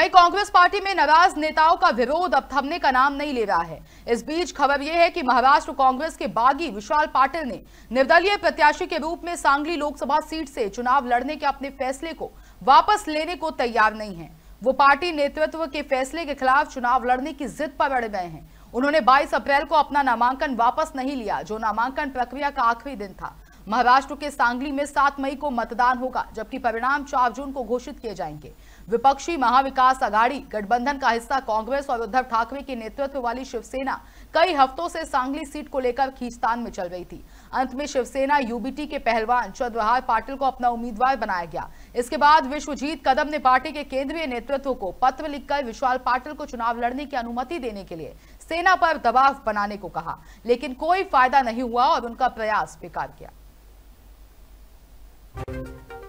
वहीं कांग्रेस पार्टी में नाराज नेताओं का विरोध अब थमने का नाम नहीं ले रहा है इस बीच खबर यह है कि महाराष्ट्र कांग्रेस के बागी विशाल पाटिल ने निर्दलीय प्रत्याशी के रूप में सांगली लोकसभा सीट से चुनाव लड़ने के अपने फैसले को वापस लेने को तैयार नहीं है वो पार्टी नेतृत्व के फैसले के खिलाफ चुनाव लड़ने की जिद पर अड़ गए हैं उन्होंने 22 अप्रैल को अपना नामांकन वापस नहीं लिया जो नामांकन प्रक्रिया का आखिरी दिन था महाराष्ट्र के सांगली में सात मई को मतदान होगा जबकि परिणाम 4 जून को घोषित किए जाएंगे विपक्षी महाविकास आघाड़ी गठबंधन का हिस्सा कांग्रेस और उद्धव ठाकरे के नेतृत्व वाली शिवसेना कई हफ्तों से सांगली सीट को लेकर खींचतान में चल रही थी अंत में शिवसेना यूबीटी के पहलवान चंद्रहार पाटिल को अपना उम्मीदवार बनाया गया इसके बाद विश्वजीत कदम ने पार्टी के केंद्रीय नेतृत्व को पत्र लिखकर विशाल पाटिल को चुनाव लड़ने की अनुमति देने के लिए सेना पर दबाव बनाने को कहा लेकिन कोई फायदा नहीं हुआ और उनका प्रयास बेकार किया